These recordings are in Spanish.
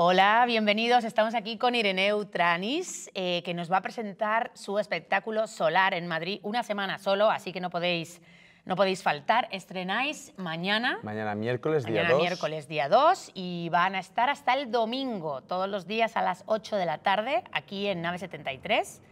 Hola, bienvenidos. Estamos aquí con irene Tranis, eh, que nos va a presentar su espectáculo Solar en Madrid una semana solo, así que no podéis, no podéis faltar. Estrenáis mañana. Mañana miércoles, día 2. miércoles, día 2. Y van a estar hasta el domingo, todos los días a las 8 de la tarde, aquí en Nave 73.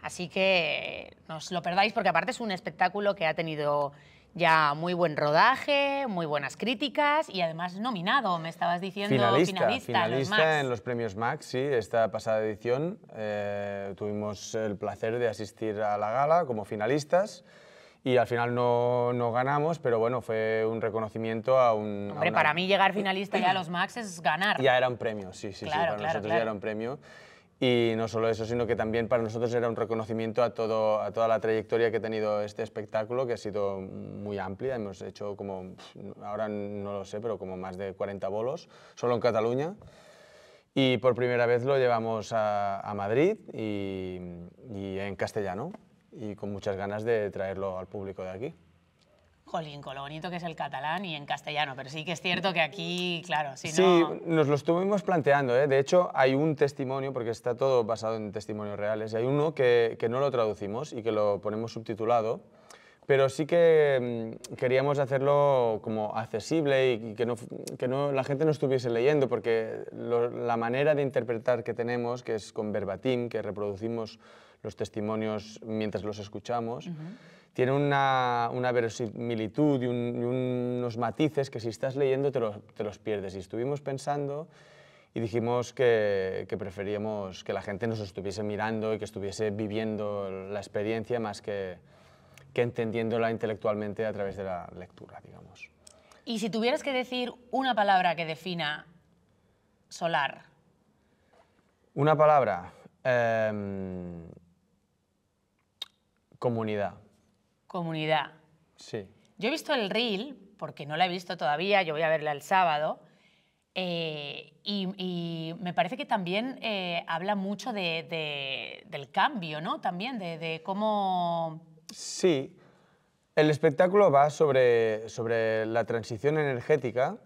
Así que no os lo perdáis, porque aparte es un espectáculo que ha tenido ya muy buen rodaje, muy buenas críticas y además nominado, me estabas diciendo finalista, finalista, finalista en los premios Max, sí, esta pasada edición eh, tuvimos el placer de asistir a la gala como finalistas y al final no, no, ganamos, pero bueno, fue un reconocimiento a un... Hombre, para mí llegar finalista ya a los Max es ganar. Ya era un premio, sí, sí, sí, para nosotros ya era un premio. Y no solo eso, sino que también para nosotros era un reconocimiento a, todo, a toda la trayectoria que ha tenido este espectáculo, que ha sido muy amplia. Hemos hecho como, ahora no lo sé, pero como más de 40 bolos, solo en Cataluña. Y por primera vez lo llevamos a, Madrid y en castellano, y con muchas ganas de traerlo al público de aquí jolín, con lo bonito que es el catalán y en castellano, pero sí que es cierto que aquí, claro, sí, no... nos lo estuvimos planteando, ¿eh? de hecho hay un testimonio, porque está todo basado en testimonios reales, y hay uno que, no lo traducimos y que lo ponemos subtitulado, pero sí que mm, queríamos hacerlo como accesible y que, no, la gente no estuviese leyendo, porque la manera de interpretar que tenemos, que es con verbatim, que reproducimos los testimonios mientras los escuchamos, tiene una, verosimilitud y, unos matices que si estás leyendo te, los pierdes. Y estuvimos pensando y dijimos que, preferíamos que la gente nos estuviese mirando y que estuviese viviendo la experiencia más que, que entendiéndola intelectualmente a través de la lectura, digamos. Y si tuvieras que decir una palabra que defina solar. Una palabra. Em, comunidad. Comunidad. Sí. Yo he visto el reel, porque no la he visto todavía, yo voy a verla el sábado, eh, y, me parece que también eh, habla mucho del cambio, ¿no? También de, cómo... Sí, el espectáculo va sobre, sobre la transición energética,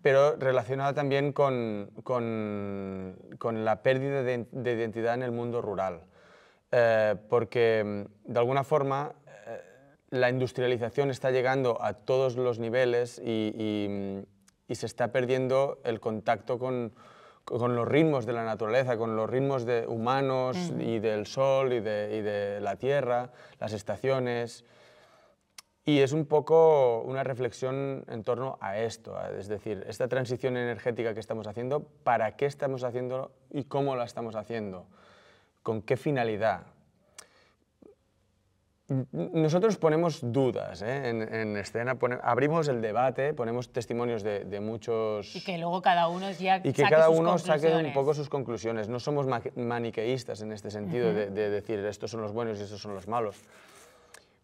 pero relacionada también con, la pérdida de, identidad en el mundo rural. Eh, porque mm, de alguna forma la industrialización está llegando a todos los niveles y, mm, se está perdiendo el contacto con, los ritmos de la naturaleza, con los ritmos de humanos y del sol y de, la tierra, las estaciones. Y es un poco una reflexión en torno a esto, es decir, esta transición energética que estamos haciendo, ¿para qué estamos haciéndolo y cómo la estamos haciendo? ¿Con qué finalidad? nosotros ponemos dudas ¿eh? en, escena, abrimos el debate, ponemos testimonios de, muchos... Y que luego cada uno ya Y que cada uno saque un poco sus conclusiones. No somos maniqueístas en este sentido de, decir estos son los buenos y estos son los malos.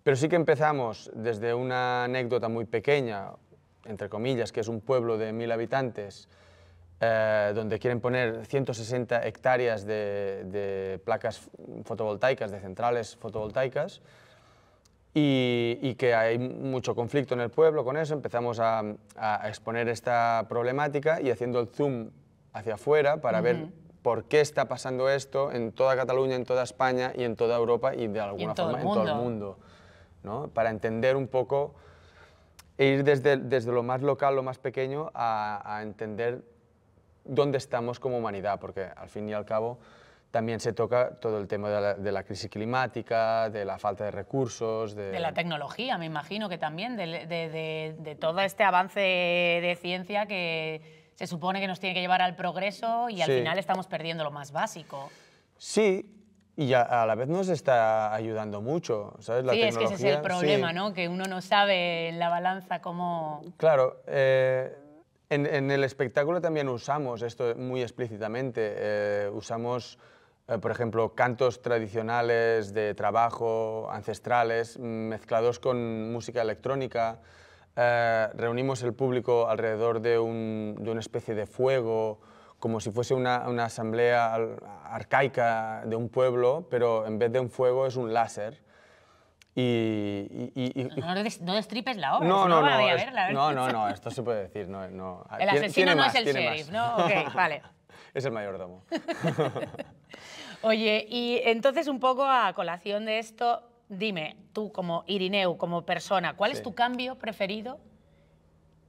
Pero sí que empezamos desde una anécdota muy pequeña, entre comillas, que es un pueblo de mil habitantes, eh, donde quieren poner 160 hectáreas de placas fotovoltaicas, de centrales fotovoltaicas, y, que hay mucho conflicto en el pueblo con eso. Empezamos a, exponer esta problemática y haciendo el zoom hacia afuera para ver por qué está pasando esto en toda Cataluña, en toda España y en toda Europa y de alguna forma en todo el mundo. ¿no? Para entender un poco e ir desde, desde lo más local, lo más pequeño, a, a entender dónde estamos como humanidad, porque al fin y al cabo también se toca todo el tema de la, crisis climática, de la falta de recursos. De, la tecnología, me imagino que también, de, todo este avance de ciencia que se supone que nos tiene que llevar al progreso y al final estamos perdiendo lo más básico. Sí, y a, la vez nos está ayudando mucho, ¿sabes? La sí, es que ese es el problema, ¿no? Que uno no sabe en la balanza cómo... Claro, eh, en, el espectáculo también usamos esto muy explícitamente, eh, usamos eh, por ejemplo, cantos tradicionales de trabajo, ancestrales, mm, mezclados con música electrónica. Eh, reunimos el público alrededor de, un, de, una especie de fuego, como si fuese una, una asamblea arcaica de un pueblo, pero en vez de un fuego es un láser. Y, no, no, destripes la obra, no, no, no, verla, no, no, no, esto se puede decir. No, no. El asesino no es el sheriff, ¿no? vale. Es el mayordomo. Oye, y entonces un poco a colación de esto, dime, tú como Irineu, como persona, ¿cuál es tu cambio preferido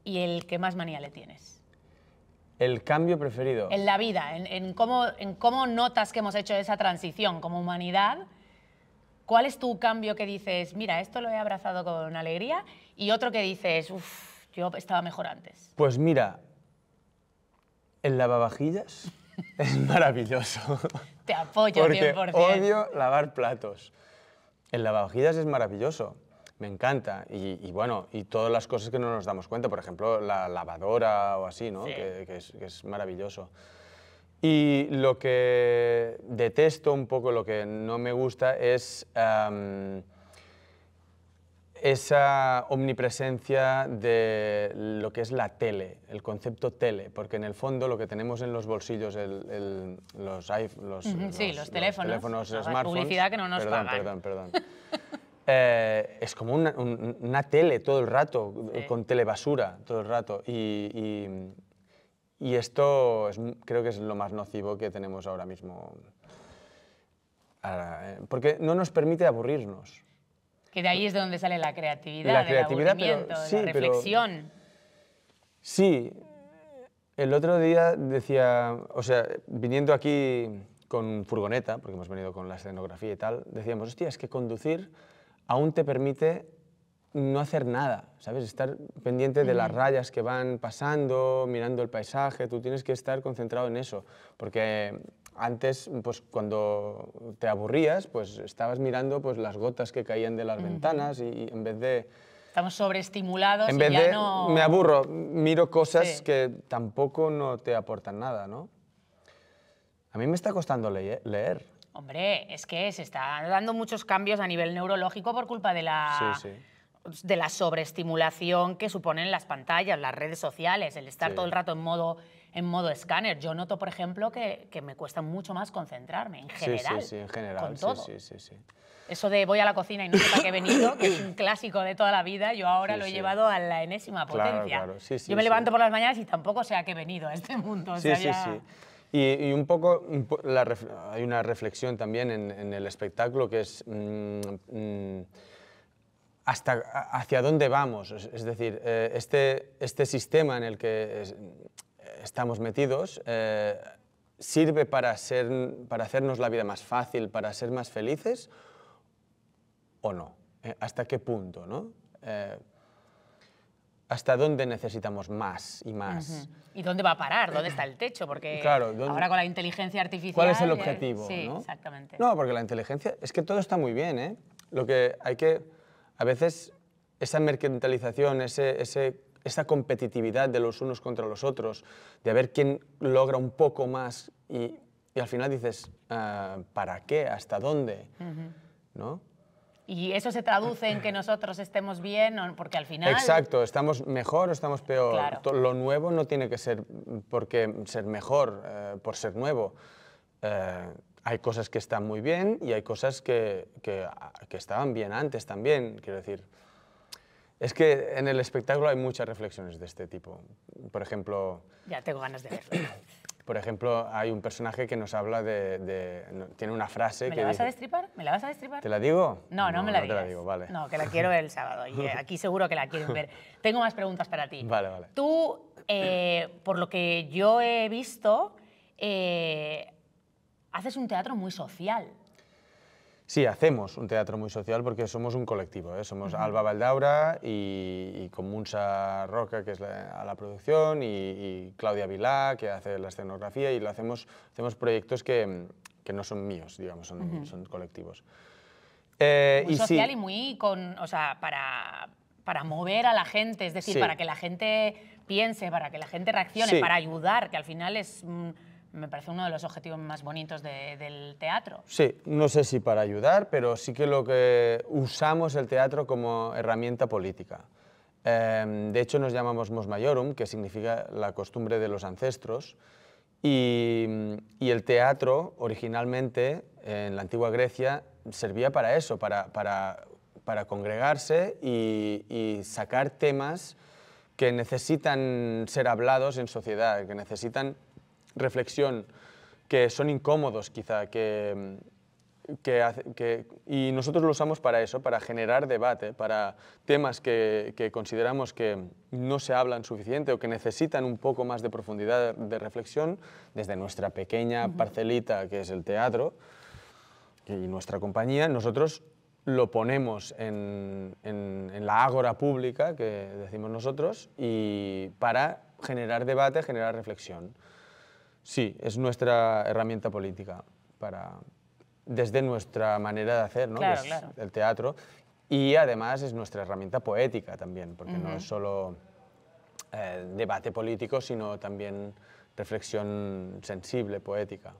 y el que más manía le tienes? El cambio preferido. En la vida, en, cómo, en cómo notas que hemos hecho esa transición como humanidad. ¿Cuál es tu cambio que dices, mira, esto lo he abrazado con alegría? Y otro que dices, uff, yo estaba mejor antes. Pues mira, el lavavajillas es maravilloso. Te apoyo porque 100%. Odio lavar platos. El lavavajillas es maravilloso. Me encanta. Y, bueno, y todas las cosas que no nos damos cuenta, por ejemplo, la lavadora o así, ¿no? Que, es, maravilloso. Y lo que detesto un poco, lo que no me gusta es esa omnipresencia de lo que es la tele, el concepto tele, porque en el fondo lo que tenemos en los bolsillos, los, los, los, teléfonos, smartphones, publicidad que no nos eh, es como una, tele todo el rato, con telebasura todo el rato. Y, y, esto creo que es lo más nocivo que tenemos ahora mismo. Eh, porque no nos permite aburrirnos. Que de ahí es de donde sale la creatividad, la el la reflexión. sí, el otro día decía, o sea, viniendo aquí con furgoneta, porque hemos venido con la escenografía y tal, decíamos, hostia, es que conducir aún te permite no hacer nada, ¿sabes? Estar pendiente de las rayas que van pasando, mirando el paisaje, tú tienes que estar concentrado en eso, porque antes, pues cuando te aburrías, pues estabas mirando pues, las gotas que caían de las ventanas y, en vez de... Estamos sobreestimulados en vez de, Me aburro, miro cosas que tampoco no te aportan nada, ¿no? A mí me está costando leer. Hombre, es que se están dando muchos cambios a nivel neurológico por culpa de la... de la sobreestimulación que suponen las pantallas, las redes sociales, el estar todo el rato en modo en modo escáner. Yo noto, por ejemplo, que, me cuesta mucho más concentrarme, en general. Sí, sí, sí en general. todo. Eso de voy a la cocina y no sé para qué he venido, que es un clásico de toda la vida, yo ahora lo he llevado a la enésima potencia. yo me levanto por las mañanas y tampoco sé a qué he venido a este mundo. sí, sí, sí. Y, un poco hay una reflexión también en, el espectáculo que es... Mm, mm, hasta hacia dónde vamos. Es, decir, eh, este, este sistema en el que estamos metidos, eh, sirve para, ser, para hacernos la vida más fácil, para ser más felices o no? Eh, ¿Hasta qué punto? ¿no? Eh, ¿Hasta dónde necesitamos más y más? ¿Y dónde va a parar? ¿Dónde está el techo? Porque ahora con la inteligencia artificial... ¿Cuál es el objetivo? Sí, ¿no? exactamente. No, porque la inteligencia... Es que todo está muy bien, ¿eh? Lo que hay que... A veces esa mercantilización, ese, ese esta competitividad de los unos contra los otros, de ver quién logra un poco más y, al final dices, ah, ¿para qué? ¿Hasta dónde? ¿No? Y eso se traduce en que nosotros estemos bien, porque al final... Exacto, estamos mejor o estamos peor. Lo nuevo no tiene que ser porque ser mejor, eh, por ser nuevo. Eh, hay cosas que están muy bien y hay cosas que, que, ah, que, estaban bien antes también, quiero decir. Es que en el espectáculo hay muchas reflexiones de este tipo. Por ejemplo... Ya tengo ganas de verlo. Por ejemplo, hay un personaje que nos habla de... tiene una frase que ¿Me la vas a destripar? ¿Me la vas a destripar? ¿Te la digo? No, no, me la digo, vale. No, que la quiero ver el sábado y eh, aquí seguro que la quieren ver. Tengo más preguntas para ti. Vale, vale. Tú, eh, por lo que yo he visto, eh, haces un teatro muy social. Sí, hacemos un teatro muy social porque somos un colectivo. ¿eh? Somos Alba Valdaura y, y, con Roca, que es la, a la producción, y, Claudia Vilá, que hace la escenografía, y lo hacemos, hacemos proyectos que, no son míos, digamos, son, colectivos. Eh, muy social y muy con, o sea, para, mover a la gente, es decir, para que la gente piense, para que la gente reaccione, para ayudar, que al final es me parece uno de los objetivos más bonitos del teatro. Sí, no sé si para ayudar, pero sí que lo que usamos el teatro como herramienta política. Em, de hecho, nos llamamos Mos Maiorum, que significa la costumbre de los ancestros, y, el teatro originalmente en la antigua Grecia servía para eso, para, para, congregarse y sacar temas que necesitan ser hablados en sociedad, que necesitan reflexión, que son incómodos quizá, que, mm, que, y nosotros lo usamos para eso, para generar debate, para temas que, consideramos que no se hablan suficiente o que necesitan un poco más de profundidad de reflexión desde nuestra pequeña parcelita que es el teatro y nuestra compañía, nosotros lo ponemos en, en, en la ágora pública, que decimos nosotros, y para generar debate, generar reflexión. Sí, es nuestra herramienta política para, desde nuestra manera de hacer, ¿no? el teatro. Y además es nuestra herramienta poética también, porque no es solo eh, debate político, sino también reflexión sensible, poética.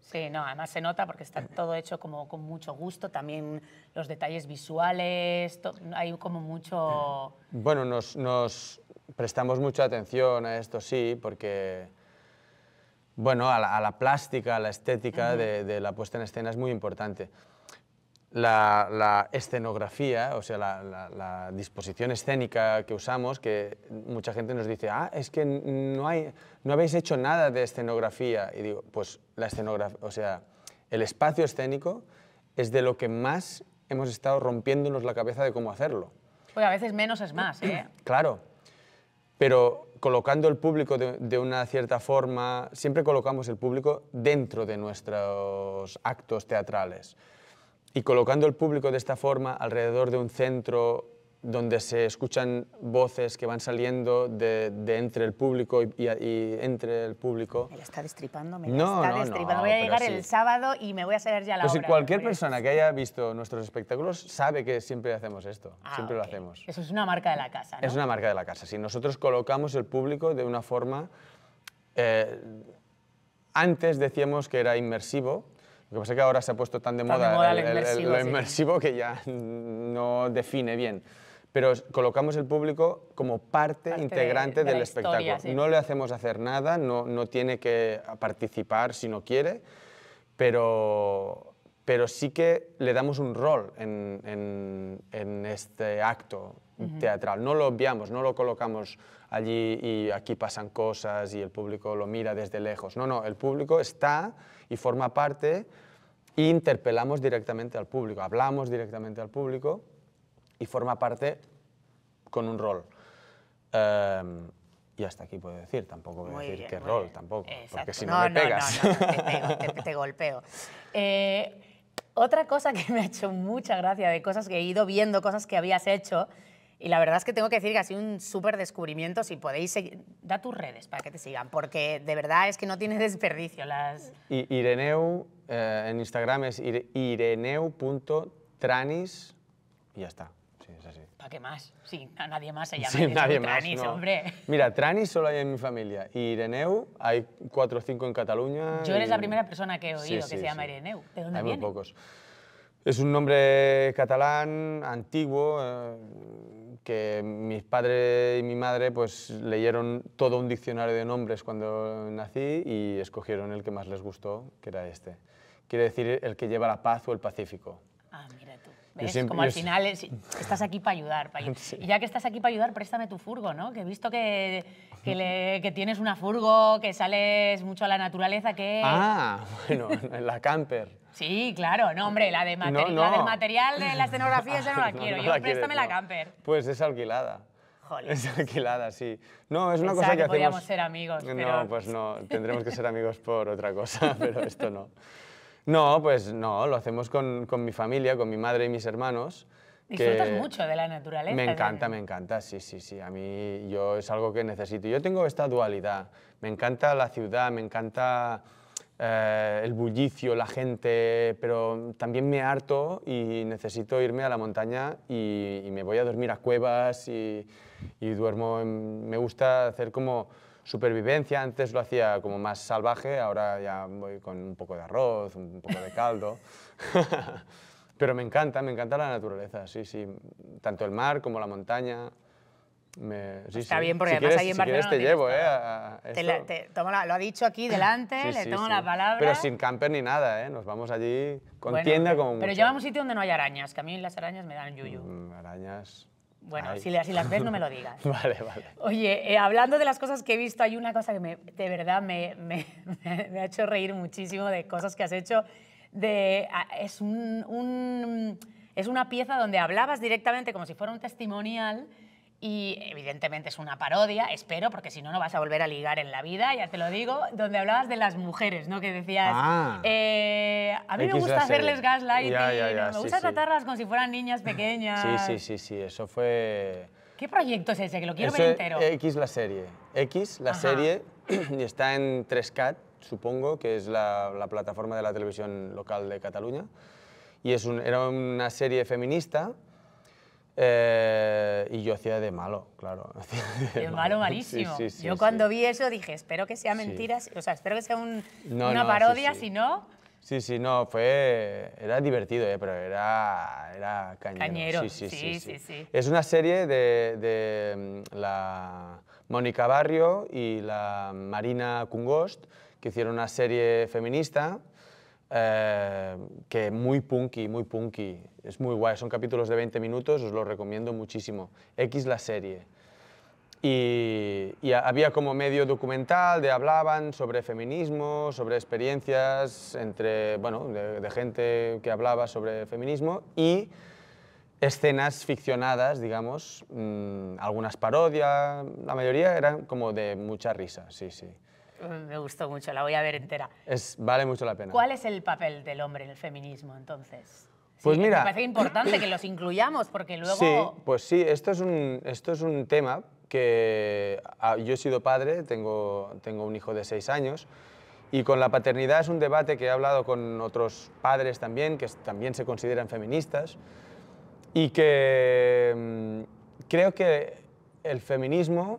Sí, no, además se nota porque está todo hecho como con mucho gusto, también los detalles visuales, hay como mucho... Bueno, nos prestamos mucha atención a esto, sí, porque bueno, a la, plástica, a la estética de, la puesta en escena es muy importante. La, escenografía, o sea, la, disposición escénica que usamos, que mucha gente nos dice, ah, es que no, no habéis hecho nada de escenografía. Y digo, pues la escenografía, o sea, el espacio escénico es de lo que más hemos estado rompiéndonos la cabeza de cómo hacerlo. Pues a veces menos es más, ¿eh? Claro, pero colocando el público de, una cierta forma, siempre colocamos el público dentro de nuestros actos teatrales. Y colocando el público de esta forma alrededor de un centro donde se escuchan voces que van saliendo de, entre el público y, entre el público. Me está destripando, me no, está destripando. voy a llegar el sábado y me voy a salir ya la pues obra, Si cualquier persona que haya visto nuestros espectáculos sabe que siempre hacemos esto, ah, siempre lo hacemos. Eso es una marca de la casa, Es una marca de la casa, si Nosotros colocamos el público de una forma... Eh, antes decíamos que era inmersivo, lo que pasa es que ahora se ha puesto tan de moda, lo inmersivo que ya no define bien pero colocamos el público como parte, integrante del espectáculo. No le hacemos hacer nada, no, no tiene que participar si no quiere, pero, pero sí que le damos un rol en, en, este acto teatral. No lo obviamos, no lo colocamos allí y aquí pasan cosas y el público lo mira desde lejos. No, no, el público está y forma parte e interpelamos directamente al público, hablamos directamente al público y forma parte con un rol. Em, y hasta aquí puedo decir, tampoco voy a decir qué rol, tampoco, porque si no, me pegas. te, golpeo. Eh, otra cosa que me ha hecho mucha gracia de cosas que he ido viendo, cosas que habías hecho, y la verdad es que tengo que decir que ha sido un súper descubrimiento. Si podéis seguir, da tus redes para que te sigan, porque de verdad es que no tiene desperdicio. Las... Ireneu, eh, en Instagram es ireneu.tranis, y ya está. Sí, así. ¿Para qué más? Sí, a nadie más se llama. Sí, nadie hombre. Mira, Trani solo hay en mi familia. Y Ireneu, hay cuatro o cinco en Cataluña. Yo eres la primera persona que he oído que se llama Ireneu. hay Muy pocos. Es un nombre catalán antiguo eh, que mis padres y mi madre pues leyeron todo un diccionario de nombres cuando nací y escogieron el que más les gustó, que era este. Quiere decir el que lleva la paz o el pacífico. ¿Ves? como al final estás aquí para ayudar. Y ya que estás aquí para ayudar, préstame tu furgo, ¿no? Que he visto que, que, tienes una furgo, que sales mucho a la naturaleza, que... Ah, bueno, la camper. Sí, claro, no, hombre, la, de material, la del material de la escenografía esa no la quiero, yo préstame la camper. Pues es alquilada. Joder. Es alquilada, sí. No, es una cosa que, que ser amigos, pero... No, pues no, tendremos que ser amigos por otra cosa, pero esto no. No, pues no, lo hacemos con, mi familia, con mi madre y mis hermanos. Disfrutas mucho de la naturaleza. Me encanta, me encanta, sí, sí, sí. A mí yo es algo que necesito. Yo tengo esta dualidad. Me encanta la ciudad, me encanta eh, el bullicio, la gente, pero también me harto y necesito irme a la montaña y, me voy a dormir a cuevas y, duermo. me gusta hacer como supervivencia, antes lo hacía como más salvaje, ahora ya voy con un poco de arroz, un poco de caldo. Pero me encanta, me encanta la naturaleza, sí, sí. Tanto el mar como la montaña. Está bien, porque si además ahí en Barcelona. te llevo, ¿eh? lo ha dicho aquí delante, le tomo la palabra. Pero sin camper ni nada, ¿eh? Nos vamos allí con tienda como. Pero llevamos un sitio donde no hay arañas, que a mí las arañas me dan yuyu. Mm, arañas. Bueno, si las, ves no me lo digas. vale, vale. Oye, eh, hablando de las cosas que he visto, hay una cosa que de verdad me, ha hecho reír muchísimo de cosas que has hecho. De, es, un, es una pieza donde hablabas directamente como si fuera un testimonial y evidentemente es una parodia, espero, porque si no, no vas a volver a ligar en la vida, ya te lo digo, donde hablabas de las mujeres, ¿no? Que decías, ah. eh, a mí me gusta hacerles gaslighting, me gusta tratarlas como si fueran niñas pequeñas. Sí, sí, sí, eso fue... ¿Qué proyecto es ese? Que lo quiero ver entero. X la serie. X la serie y está en 3CAT, supongo, que es la, plataforma de la televisión local de Cataluña. Y es un, era una serie feminista eh, y yo hacía de malo, claro. De malo, malísimo. yo cuando vi eso dije, espero que sea mentiras, o sea, espero que sea una parodia, si no... Sí, sí, no, fue... Era divertido, eh, pero era, era cañero. Cañero, sí, sí, sí. Es una serie de, de mm, la Mónica Barrio y la Marina Kungost, que hicieron una serie feminista eh, que muy punky, muy punky, es muy guay, son capítulos de 20 minutos, os lo recomiendo muchísimo. X la serie. Y, había como medio documental de hablaban sobre feminismo, sobre experiencias entre, bueno, de, gente que hablaba sobre feminismo y escenas ficcionadas, digamos, mm, algunas parodias, la mayoría eran como de mucha risa, sí, sí. me gustó mucho, la voy a ver entera. Es, vale mucho la pena. ¿Cuál es el papel del hombre en el feminismo entonces? Pues mira, me parece importante que los incluyamos porque luego... Sí, pues sí, esto es un, esto es un tema que ah, yo he sido padre, tengo, tengo un hijo de seis años y con la paternidad es un debate que he hablado con otros padres también, que también se consideran feministas y que mm, creo que el feminismo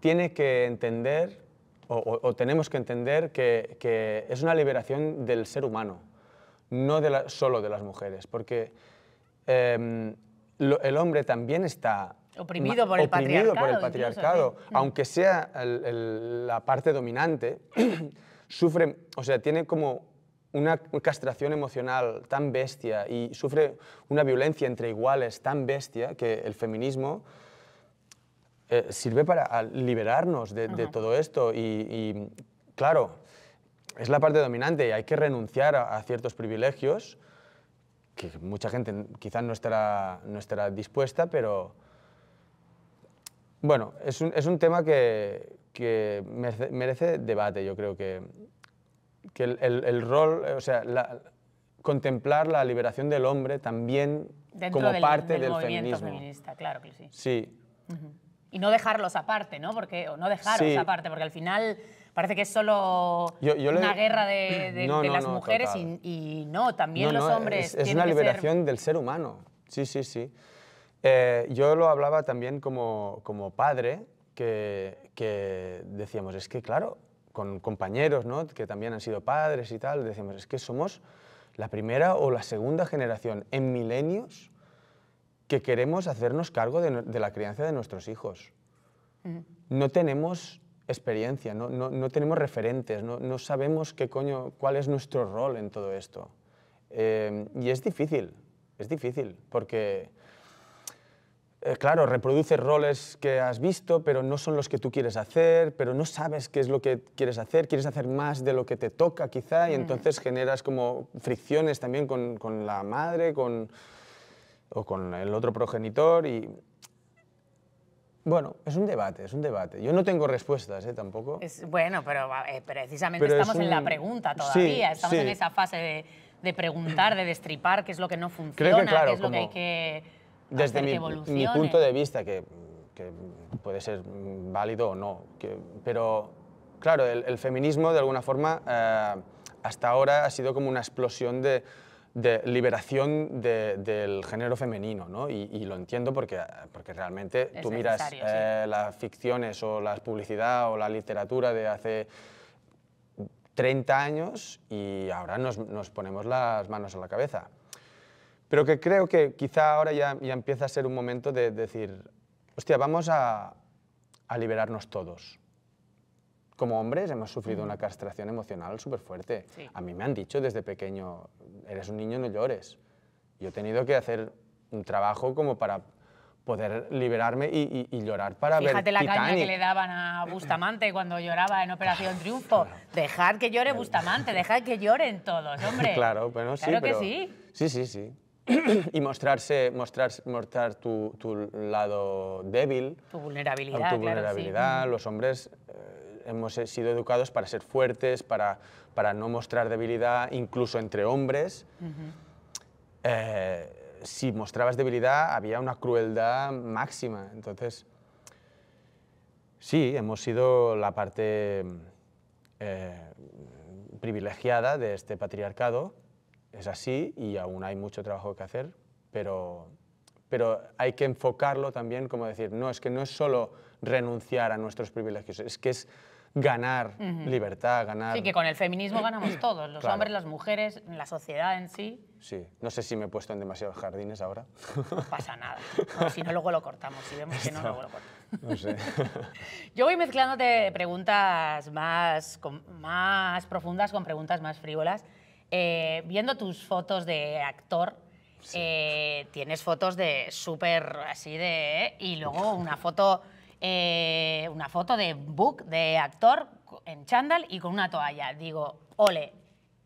tiene que entender o, tenemos que entender que, es una liberación del ser humano, no solo de las mujeres, porque em, el hombre también está oprimido por el patriarcado, ¿eh? mm. aunque sea la parte dominante, sufre, o sea, tiene como una castración emocional tan bestia y sufre una violencia entre iguales tan bestia que el feminismo eh, sirve para ah, liberarnos de, todo esto y, claro, es la parte dominante y hay que renunciar a, ciertos privilegios que mucha gente quizás no estará, no estará dispuesta, pero bueno, es un, es un tema que, merece, debate, yo creo que, que el, rol, o sea, contemplar la liberación del hombre también como del, parte del, movimiento feminista, claro que sí. Sí y no dejarlos aparte, ¿no? Porque, o no dejarlos aparte, porque al final parece que es solo una guerra de, las mujeres y, no, también los hombres. Es, una liberación del ser humano, sí, sí, sí. Eh, yo lo hablaba también como, como padre, que, que, decíamos, es que claro, con compañeros ¿no? que también han sido padres y tal, decíamos, es que somos la primera o la segunda generación en milenios que queremos hacernos cargo de, la crianza de nuestros hijos. No tenemos experiencia, no, no, no tenemos referentes, no, no, sabemos qué coño, cuál es nuestro rol en todo esto. Em, y es difícil, es difícil, porque, eh, claro, reproduces roles que has visto, pero no son los que tú quieres hacer, pero no sabes qué es lo que quieres hacer, quieres hacer más de lo que te toca quizá, y entonces generas como fricciones también con, con la madre, con o con el otro progenitor y bueno, es un debate, es un debate. Yo no tengo respuestas, ¿eh? Tampoco. Es, bueno, pero eh, precisamente estamos en la pregunta todavía, estamos en esa fase de, preguntar, de destripar qué es lo que no funciona, qué es lo que hay que Desde mi, mi punto de vista, que, puede ser válido o no, que, pero claro, el, feminismo de alguna forma eh, hasta ahora ha sido como una explosión de de liberación del género femenino, ¿no? Y, lo entiendo porque, realmente tú miras eh, las ficciones o la publicidad o la literatura de hace 30 años y ahora nos, ponemos las manos en la cabeza. Pero que creo que quizá ahora ya, ya empieza a ser un momento de, de decir, hostia, vamos a, a liberarnos todos como hombres hemos sufrido una castración emocional súper fuerte. A mí me han dicho desde pequeño, eres un niño, no llores. Yo he tenido que hacer un trabajo como para poder liberarme y, llorar para Fíjate la caña que le daban a Bustamante cuando lloraba en Operación Triunfo. Dejar que llore Bustamante, dejar que lloren todos, hombre. Claro, sí, claro que sí. Sí, sí, sí. y mostrarse, mostrar, mostrar tu, tu lado débil. Tu vulnerabilidad, Tu vulnerabilidad. Los hombres... Eh, hemos eh, sido educados para ser fuertes, para, para no mostrar debilidad, incluso entre hombres. Eh, si mostrabas debilidad había una crueldad máxima. Entonces, sí, hemos sido la parte eh, privilegiada de este patriarcado, es así y aún hay mucho trabajo que hacer, pero, pero hay que enfocarlo también como decir, no, es que no es solo renunciar a nuestros privilegios, es que es ganar libertad, ganar... Sí, que con el feminismo ganamos todos, los hombres, las mujeres, la sociedad en sí. Sí, no sé si me he puesto en demasiados jardines ahora. No pasa nada, si no luego lo cortamos, si vemos que no, lo cortamos. No sé. Yo voy mezclándote preguntas más, más profundas con preguntas más frívolas. Eh, viendo tus fotos de actor, eh, tienes fotos de súper así de... Y luego una foto eh, una foto de book, de actor en chándal y con una toalla. Digo, ole,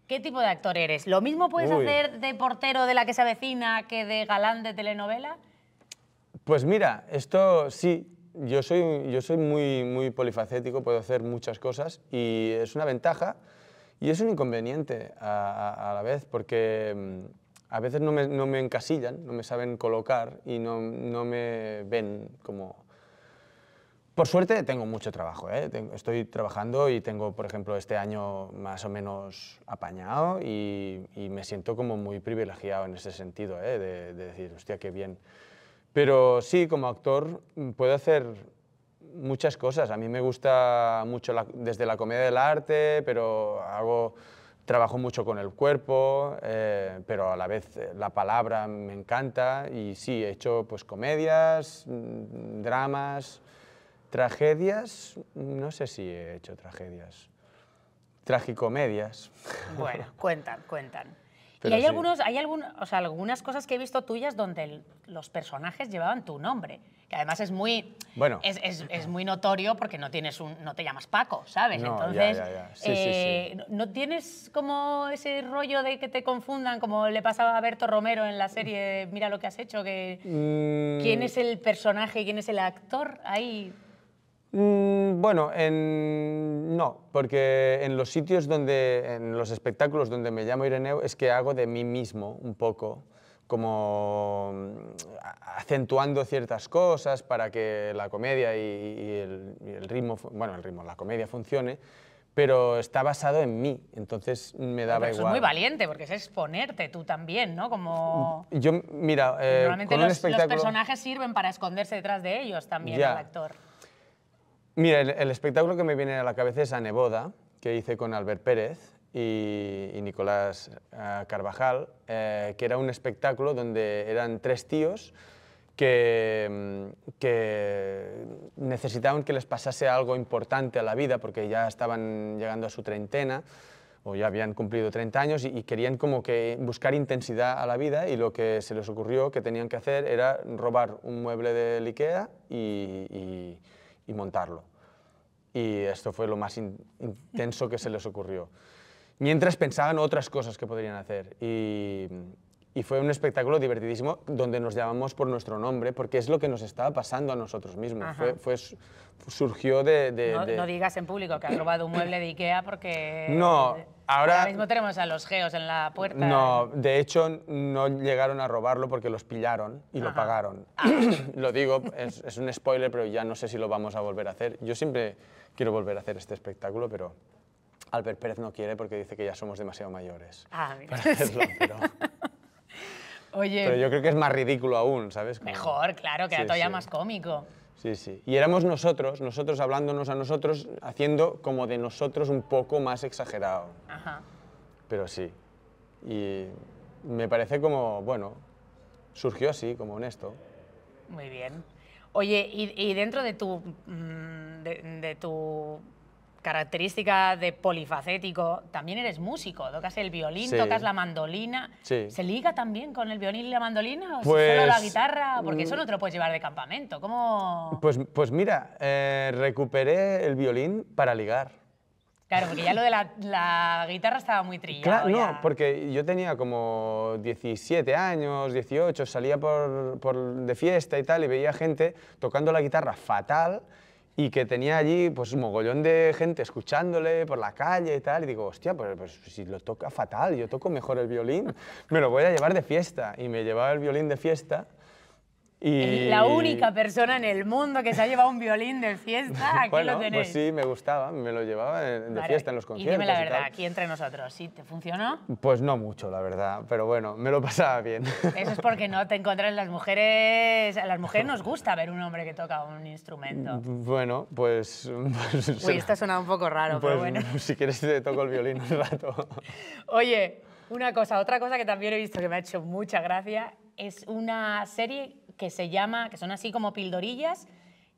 ¿qué tipo de actor eres? ¿Lo mismo puedes hacer de portero de la que se avecina que de galán de telenovela? Pues mira, esto sí, yo soy, yo soy muy, muy polifacético, puedo hacer muchas cosas y es una ventaja y es un inconveniente a, la vez porque mm, a veces no me, encasillan, no me saben colocar y no, no me ven como por suerte tengo mucho trabajo, ¿eh? estoy trabajando y tengo, por ejemplo, este año más o menos apañado y, me siento como muy privilegiado en ese sentido, ¿eh? de, decir, hostia, qué bien. Pero sí, como actor mm, puedo hacer muchas cosas. A mí me gusta mucho desde la comedia del arte, pero trabajo mucho con el cuerpo, eh, pero a la vez la palabra me encanta y sí, he hecho pues comedias, mm, dramas Tragedias, no sé si he hecho tragedias. Tragicomedias. Bueno, cuentan, cuentan. y hay algunos, hay algunas cosas que he visto tuyas donde los personajes llevaban tu nombre, que además es muy, es, muy notorio porque no tienes un, no te llamas Paco, ¿sabes? Entonces, eh, no tienes como ese rollo de que te confundan, como le pasaba a Berto Romero en la serie Mira lo que has hecho, que mm. quién es el personaje, quién es el actor ahí. Mm, bueno, no, porque en los sitios donde, en los espectáculos donde me llamo Ireneu es que hago de mí mismo un poco como mm, acentuando ciertas cosas para que la comedia y, el, ritmo, bueno, el ritmo, la comedia funcione, pero está basado en mí, entonces me daba igual. Es muy valiente porque es exponerte tú también, ¿no? Como mm, yo mira, eh, normalmente los, personajes sirven para esconderse detrás de ellos también el actor. Mira, el, espectáculo que me viene a la cabeza es Aneboda, que hice con Albert Pérez y, Nicolás ah, Carvajal, eh, que era un espectáculo donde eran tres tíos mm, que, necesitaban que les pasase algo importante a la vida porque ya estaban llegando a su treintena o ya habían cumplido 30 años y, querían como que buscar intensidad a la vida y lo que se les ocurrió que tenían que hacer era robar un mueble de Ikea y y montarlo. Y esto fue lo más intenso que se les ocurrió. Mientras pensaban otras cosas que podrían hacer. Y, y fue un espectáculo divertidísimo donde nos llamamos por nuestro nombre, porque es lo que nos estaba pasando a nosotros mismos. Fue, surgió de, no, digas en público que has robado un mueble de Ikea porque... No, Ahora, Ahora, mismo tenemos a los geos en la puerta. No, de hecho no llegaron a robarlo porque los pillaron y lo pagaron. Ah. lo digo, es, un spoiler, pero ya no sé si lo vamos a volver a hacer. Yo siempre quiero volver a hacer este espectáculo, pero Albert Pérez no quiere porque dice que ya somos demasiado mayores ah, para hacerlo. Pero yo creo que es más ridículo aún, ¿sabes? Mejor, claro, queda todavía más cómico. Sí, sí. Y éramos nosotros, nosotros hablándonos a nosotros, haciendo como de nosotros un poco más exagerado. Ajá. Pero sí. Y me parece como, bueno, surgió así, como honesto. Muy bien. Oye, y, dentro de tu, mm, de tu característica de polifacético, también eres músico, tocas el violín, tocas la mandolina. ¿Se liga también con el violín y la mandolina o solo pues, la guitarra? Porque eso no te lo mm, puedes llevar de campamento. ¿Cómo...? Pues, pues mira, eh, recuperé el violín para ligar. Claro, porque ya lo de la, guitarra estaba muy trillado. Claro, no, porque yo tenía como 17 años, 18, salía de fiesta y tal y veía gente tocando la guitarra fatal y que tenía allí pues un mogollón de gente escuchándole por la calle y tal, y digo, hostia, pues, pues, si lo toca fatal, yo toco mejor el violín, me lo voy a llevar de fiesta, y me llevaba el violín de fiesta, y... la única persona en el mundo que se ha llevado un violín de fiesta. Aquí lo pues tenéis. Pues sí, me gustaba, me lo llevaba de fiesta en los conciertos. dime la verdad, aquí entre nosotros, ¿sí te funcionó? Pues no mucho, la verdad, pero bueno, me lo pasaba bien. Eso es porque no te encuentras las mujeres. A las mujeres nos gusta ver un hombre que toca un instrumento. Bueno, pues. pues Uy, suena un poco raro, pero pues bueno. Si quieres, te toco el violín un rato. Oye, una cosa, otra cosa que también he visto que me ha hecho mucha gracia es una serie que se llama, que son así como pildorillas,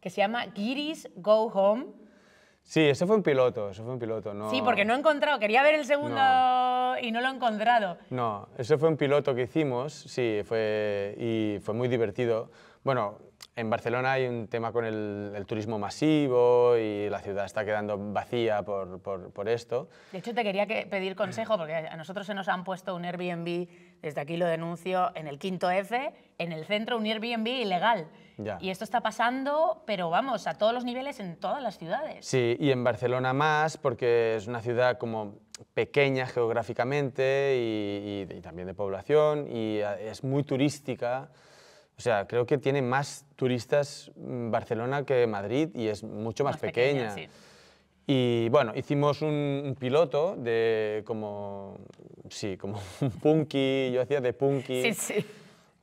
que se llama Giris Go Home. Sí, ese fue un piloto, eso fue un piloto. No... Sí, porque no he encontrado, quería ver el segundo y no lo he encontrado. No, eso fue un piloto que hicimos, sí, fue, y fue muy divertido. Bueno, en Barcelona hay un tema con el, turismo masivo y la ciudad está quedando vacía por, por, esto. De hecho, te quería pedir consejo, porque a nosotros se nos han puesto un Airbnb desde aquí lo denuncio en el quinto F, en el centro, un Airbnb ilegal. Y esto está pasando, pero vamos, a todos los niveles, en todas las ciudades. Sí, y en Barcelona más, porque es una ciudad como pequeña geográficamente y, también de población, y ah, es muy turística. O sea, creo que tiene más turistas mm, Barcelona que Madrid y es mucho más, pequeña. pequeña sí. Y bueno, hicimos un, piloto de como, sí, como un punky, yo hacía de punky. Sí, sí.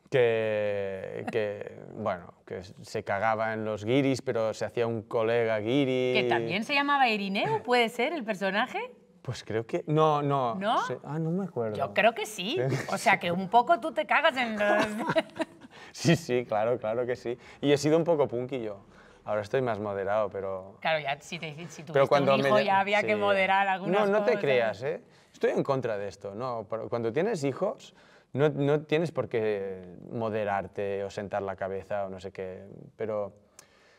Que, bueno, que se cagaba en los guiris, pero se hacía un colega guiri. ¿Que también se llamaba Irineo, puede ser, el personaje? Pues creo que... No, no. ¿No? ah, no me acuerdo. Yo creo que sí. O sea, que un poco tú te cagas en los... sí, sí, claro, claro que sí. Y he sido un poco punky yo. Ahora estoy más moderado, pero... Claro, ya si, te, si tuviste pero cuando un hijo ya había que moderar algunas No, no te creas, ¿eh? Estoy en contra de esto, ¿no? Cuando tienes hijos, no, no, tienes por qué moderarte o sentar la cabeza o no sé qué, pero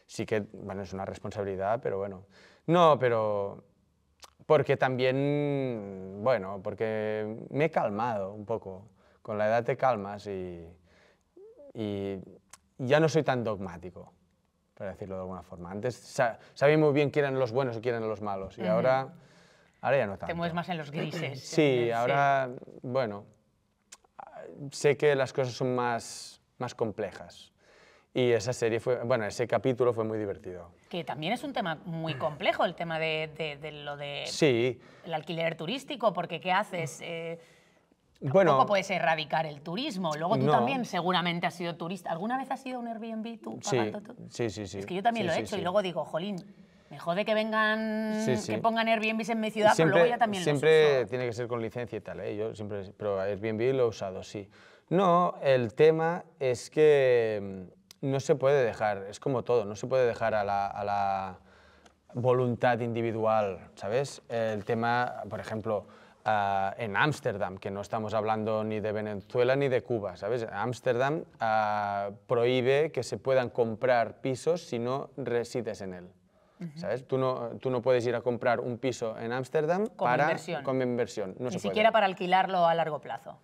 sí que, bueno, es una responsabilidad, pero bueno. No, pero... Porque también, bueno, porque me he calmado un poco. Con la edad te calmas y, y ya no soy tan dogmático para decirlo de alguna forma. Antes sabía muy bien quién eran los buenos y quién eran los malos, y ahora, ahora ya no tanto. Te mueves más en los grises. sí, ahora, bueno, sé que las cosas son más, más complejas. Y esa serie fue, bueno, ese capítulo fue muy divertido. Que también es un tema muy complejo, el tema de, lo de sí. el alquiler turístico, porque ¿qué haces? Eh, bueno, puedes erradicar el turismo. Luego tú también seguramente has sido turista. ¿Alguna vez has sido un Airbnb tú? Sí, sí, sí, Es que yo también lo he hecho y luego digo, jolín, me jode que vengan, que pongan Airbnb en mi ciudad, siempre, pero luego ya también Siempre tiene que ser con licencia y tal, ¿eh? Yo siempre, pero Airbnb lo he usado, sí. No, el tema es que mm, no se puede dejar, es como todo, no se puede dejar a la, a la voluntad individual, ¿sabes? El tema, por ejemplo eh, en Ámsterdam, que no estamos hablando ni de Venezuela ni de Cuba, ¿sabes? Ámsterdam eh, prohíbe que se puedan comprar pisos si no resides en él. ¿Sabes? Tú no, no puedes ir a comprar un piso en Ámsterdam para con inversión. No Ni siquiera para alquilarlo a largo plazo.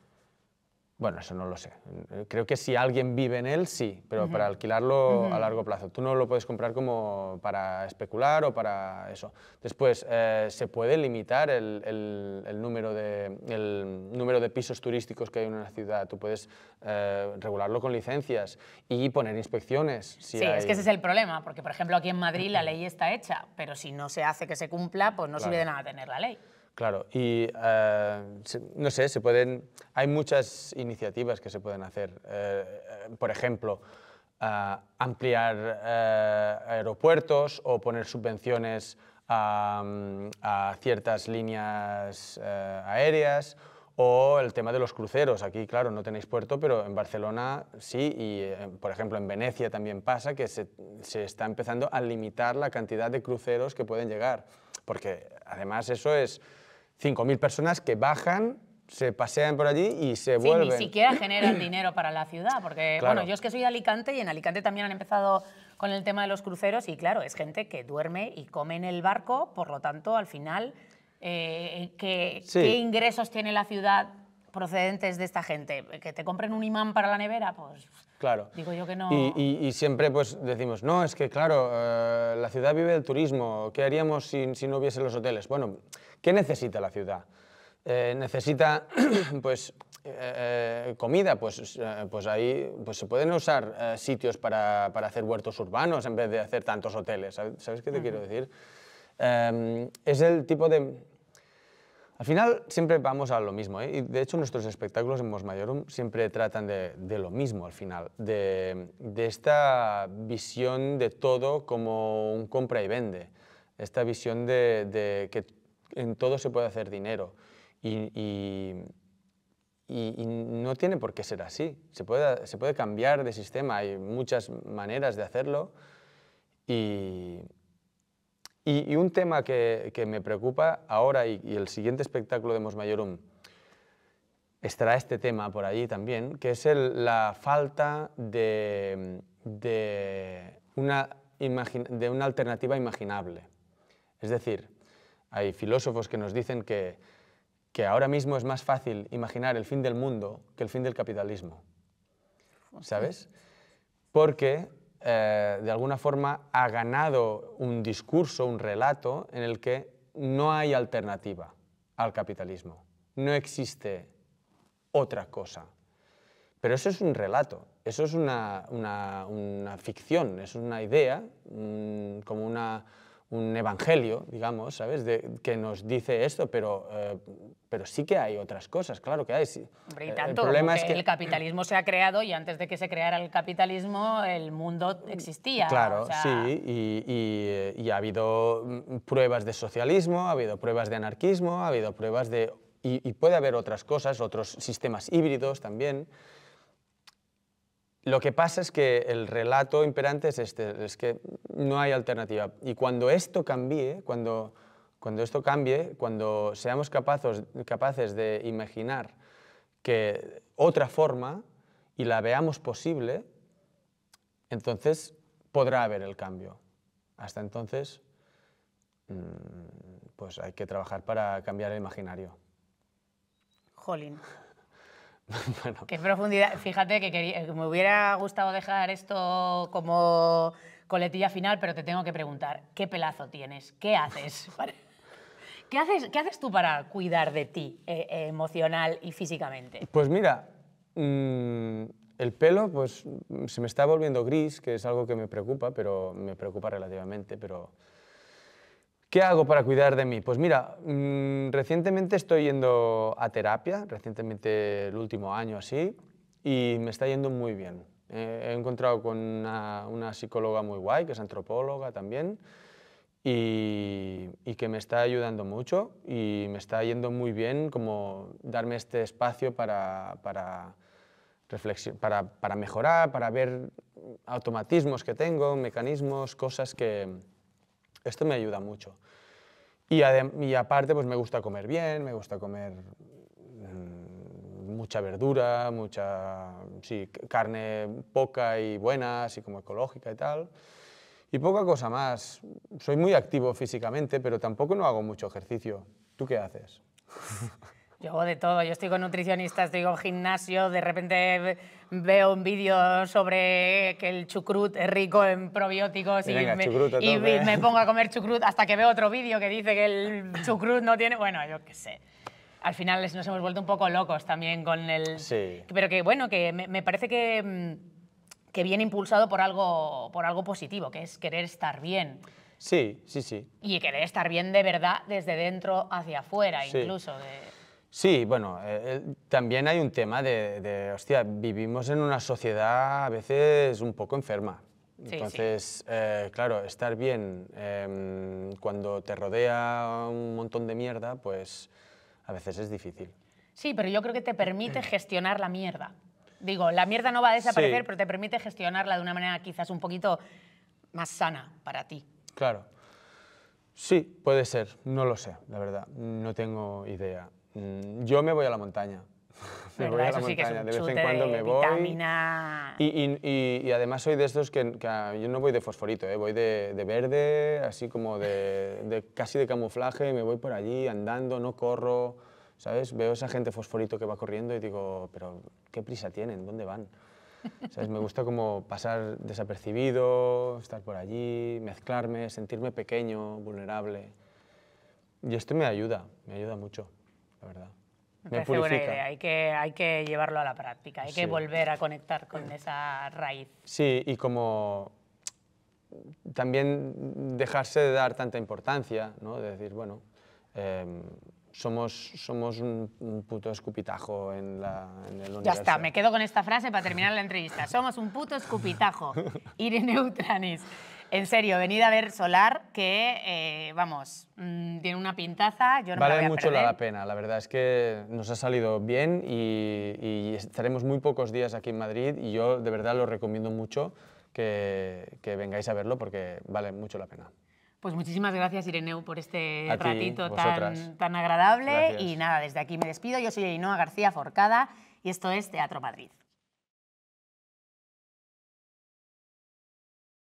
Bueno, eso no lo sé. Eh, creo que si alguien vive en él, sí, pero para alquilarlo a largo plazo. Tú no lo puedes comprar como para especular o para eso. Después, eh, ¿se puede limitar el, número de, pisos turísticos que hay en una ciudad? Tú puedes eh, regularlo con licencias y poner inspecciones. sí, es que ese es el problema, porque por ejemplo aquí en Madrid la ley está hecha, pero si no se hace que se cumpla, pues no sirve de nada tener la ley. Claro, y eh, no sé, se pueden, hay muchas iniciativas que se pueden hacer. Eh, por ejemplo, eh, ampliar aeropuertos o poner subvenciones a, mm, ciertas líneas aéreas o el tema de los cruceros. Aquí, claro, no tenéis puerto, pero en Barcelona sí, y por ejemplo en Venecia también pasa que se, se, está empezando a limitar la cantidad de cruceros que pueden llegar, porque además eso es 5.000 personas que bajan se pasean por allí y se sí, vuelven. Ni siquiera generan dinero para la ciudad, porque bueno, yo es que soy de Alicante y en Alicante también han empezado con el tema de los cruceros y claro, es gente que duerme y come en el barco, por lo tanto, al final, eh, ¿qué, ingresos tiene la ciudad procedentes de esta gente? ¿Que te compren un imán para la nevera? Pues claro. digo yo que no... Y, siempre pues decimos, no, es que claro, eh, la ciudad vive del turismo, ¿qué haríamos si, no hubiese los hoteles? Bueno... ¿Qué necesita la ciudad? Eh, necesita pues, eh, eh, comida, pues, pues ahí pues se pueden usar sitios para, para, hacer huertos urbanos en vez de hacer tantos hoteles. ¿Sabes qué te quiero decir? Em, es el tipo de... Al final siempre vamos a lo mismo, y de hecho nuestros espectáculos en Mos Mayorum siempre tratan de, de, lo mismo al final, de, de, esta visión de todo como un compra y vende, esta visión de, de que en todo se puede hacer dinero y, y, no tiene por qué ser así. Se puede, se puede cambiar de sistema, hay muchas maneras de hacerlo y, y, un tema que, que, me preocupa ahora y, el siguiente espectáculo de Mos Mayorum estará este tema por allí también, que es la falta de, de, una de una alternativa imaginable. Es decir, hay filósofos que nos dicen que, que ahora mismo es más fácil imaginar el fin del mundo que el fin del capitalismo. ¿Sabes? Porque eh, de alguna forma ha ganado un discurso, un relato en el que no hay alternativa al capitalismo. No existe otra cosa. Pero eso es un relato, eso es una, ficción, es una idea, mm, como una, un evangelio, digamos, ¿sabes? De, que nos dice esto, pero, eh, pero sí que hay otras cosas, claro que hay. tanto, el problema es que el capitalismo se ha creado y antes de que se creara el capitalismo el mundo existía. Claro, sí, y, ha habido mm, pruebas de socialismo, ha habido pruebas de anarquismo, ha habido pruebas de... Y, y puede haber otras cosas, otros sistemas híbridos también. Lo que pasa es que el relato imperante es este, es que no hay alternativa. Y cuando esto cambie, cuando, cuando esto cambie, cuando seamos capaces, capaces de imaginar que otra forma y la veamos posible, entonces podrá haber el cambio. Hasta entonces, mm, pues hay que trabajar para cambiar el imaginario. Jolín. Qué profundidad. Fíjate que eh, me hubiera gustado dejar esto como coletilla final, pero te tengo que preguntar, ¿qué pelazo tienes? ¿Qué haces? ¿Qué haces, ¿Qué haces tú para cuidar de ti eh, eh, emocional y físicamente? Pues mira, mm, el pelo pues, se me está volviendo gris, que es algo que me preocupa, pero me preocupa relativamente, pero ¿Qué hago para cuidar de mí? Pues mira, mm, recientemente estoy yendo a terapia, recientemente el último año así, y me está yendo muy bien. he encontrado con una, psicóloga muy guay, que es antropóloga también, y, que me está ayudando mucho y me está yendo muy bien como darme este espacio para, para para mejorar, para ver automatismos que tengo, mecanismos, cosas que, esto me ayuda mucho. Y, aparte, pues me gusta comer bien, me gusta comer mm, mucha verdura, mucha sí, carne poca y buena, así como ecológica y tal. Y poca cosa más. Soy muy activo físicamente, pero tampoco no hago mucho ejercicio. ¿Tú qué haces? Yo hago de todo. Yo estoy con nutricionistas, estoy con gimnasio, de repente veo un vídeo sobre que el chucrut es rico en probióticos y, me, pongo a comer chucrut hasta que veo otro vídeo que dice que el chucrut no tiene... Bueno, yo qué sé. Al final nos hemos vuelto un poco locos también con el... Sí. Pero que bueno, que me, parece que, mm, que viene impulsado por algo, por algo positivo, que es querer estar bien. Sí, sí, sí. Y querer estar bien de verdad desde dentro hacia afuera, incluso. De... Sí, bueno, eh, eh, también hay un tema de, hostia, vivimos en una sociedad a veces un poco enferma. Entonces, eh, claro, estar bien em, cuando te rodea un montón de mierda, pues a veces es difícil. Sí, pero yo creo que te permite gestionar la mierda. Digo, la mierda no va a desaparecer, pero te permite gestionarla de una manera quizás un poquito más sana para ti. Claro. Sí, puede ser, no lo sé, la verdad, no tengo idea. Mm, yo me voy a la montaña. de vez en cuando me voy. Y, además soy de estos que, ah, yo no voy de fosforito, ¿eh? voy de, verde, así como de, casi de camuflaje, me voy por allí andando, no corro, ¿sabes? Veo esa gente fosforito que va corriendo y digo, pero ¿qué prisa tienen? ¿Dónde van? ¿Sabes? Me gusta como pasar desapercibido, estar por allí, mezclarme, sentirme pequeño, vulnerable. Y esto me ayuda, me ayuda mucho la verdad. Me, idea. Hay que, hay que llevarlo a la práctica, hay que volver a conectar con esa raíz. Sí, y como también dejarse de dar tanta importancia, ¿no? de decir, bueno, em, somos, somos un, puto escupitajo en, la, el universo. Ya está, me quedo con esta frase para terminar la entrevista. Somos un puto escupitajo. Irene Neutranis. En serio, venid a ver Solar, que, eh, vamos, mm, tiene una pintaza. Yo vale mucho la pena, la verdad es que nos ha salido bien y, estaremos muy pocos días aquí en Madrid y yo de verdad lo recomiendo mucho que, vengáis a verlo porque vale mucho la pena. Pues muchísimas gracias, Ireneu, por este ratito tan, tan, agradable. Y nada, desde aquí me despido. Yo soy Ainoa García Forcada y esto es Teatro Madrid.